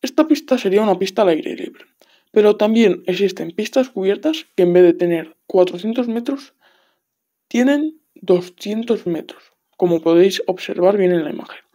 Esta pista sería una pista al aire libre, pero también existen pistas cubiertas que en vez de tener 400 metros, tienen 200 metros, como podéis observar bien en la imagen.